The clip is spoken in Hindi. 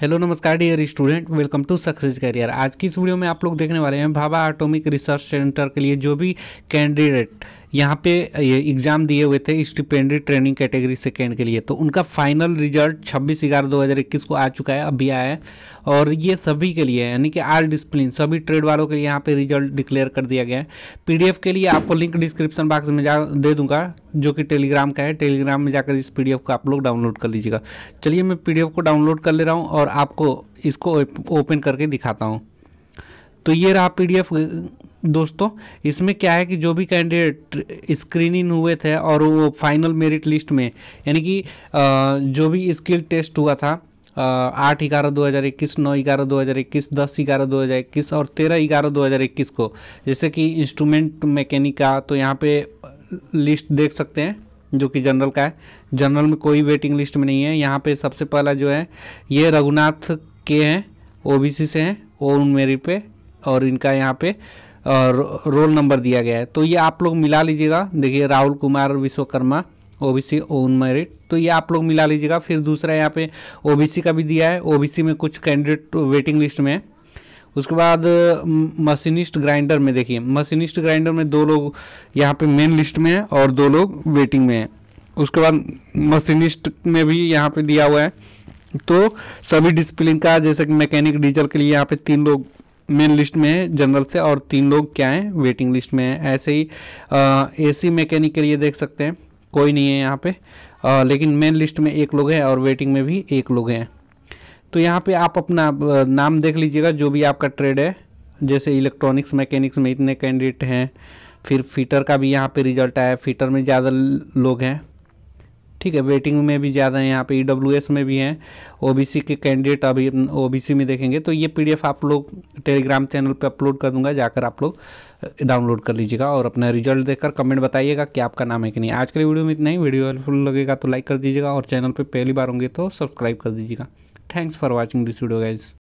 हेलो नमस्कार dear student welcome to success career आज की इस वीडियो में आप लोग देखने वाले हैं भाभा एटॉमिक रिसर्च सेंटर के लिए जो भी कैंडिडेट यहाँ पे एग्ज़ाम दिए हुए थे स्टिपेंडरी ट्रेनिंग कैटेगरी सेकेंड के लिए तो उनका फाइनल रिजल्ट छब्बीस ग्यारह दो हज़ार इक्कीस को आ चुका है अभी आया है और ये सभी के लिए यानी कि आर डिसिप्लिन सभी ट्रेड वालों के लिए यहाँ पे रिजल्ट डिक्लेयर कर दिया गया है पी के लिए आपको लिंक डिस्क्रिप्शन बॉक्स में जा दे दूंगा जो कि टेलीग्राम का है टेलीग्राम में जाकर इस पी को आप लोग डाउनलोड कर लीजिएगा चलिए मैं पी को डाउनलोड कर ले रहा हूँ और आपको इसको ओपन करके दिखाता हूँ तो ये रहा पीडीएफ दोस्तों इसमें क्या है कि जो भी कैंडिडेट स्क्रीनिंग हुए थे और वो फाइनल मेरिट लिस्ट में यानी कि जो भी स्किल टेस्ट हुआ था आठ ग्यारह दो हज़ार इक्कीस नौ ग्यारह दो हज़ार इक्कीस दस ग्यारह दो हज़ार इक्कीस और तेरह ग्यारह दो हज़ार इक्कीस को जैसे कि इंस्ट्रूमेंट मैकेनिक का तो यहाँ पे लिस्ट देख सकते हैं जो कि जनरल का है जनरल में कोई वेटिंग लिस्ट में नहीं है यहाँ पे सबसे पहला जो है ये रघुनाथ के हैं ओबीसी से हैं और उन मेरी पे और इनका यहाँ पे रोल नंबर दिया गया है तो ये आप लोग मिला लीजिएगा देखिए राहुल कुमार विश्वकर्मा ओबीसी मेरिट तो ये आप लोग मिला लीजिएगा फिर दूसरा यहाँ पे ओबीसी का भी दिया है ओबीसी में कुछ कैंडिडेट वेटिंग लिस्ट में है उसके बाद मशीनिस्ट ग्राइंडर में देखिए मशीनिस्ट ग्राइंडर में दो लोग यहाँ पे मेन लिस्ट में है और दो लोग वेटिंग में है उसके बाद मशीनिस्ट में भी यहाँ पे दिया हुआ है तो सभी डिसिप्लिन का जैसे कि मैकेनिक डीजल के लिए यहाँ पे तीन लोग मेन लिस्ट में है जनरल से और तीन लोग क्या हैं वेटिंग लिस्ट में हैं ऐसे ही ए सी मैकेनिक के लिए देख सकते हैं कोई नहीं है यहाँ पे आ, लेकिन मेन लिस्ट में एक लोग हैं और वेटिंग में भी एक लोग हैं तो यहाँ पे आप अपना नाम देख लीजिएगा जो भी आपका ट्रेड है जैसे इलेक्ट्रॉनिक्स मैकेनिक्स में इतने कैंडिडेट हैं फिर फीटर का भी यहाँ पर रिजल्ट आया फीटर में ज़्यादा लोग हैं ठीक है वेटिंग में भी ज़्यादा है यहाँ पे ई e में भी हैं ओबीसी के कैंडिडेट अभी ओबीसी में देखेंगे तो ये पीडीएफ आप लोग टेलीग्राम चैनल पे अपलोड कर दूंगा जाकर आप लोग डाउनलोड कर लीजिएगा और अपना रिजल्ट देखकर कमेंट बताइएगा कि आपका नाम है कि नहीं आज के वीडियो में इतना ही वीडियो हेल्पफुल लगेगा तो लाइक कर दीजिएगा और चैनल पर पहली बार होंगे तो सब्सक्राइब कर दीजिएगा thanks for watching this video guys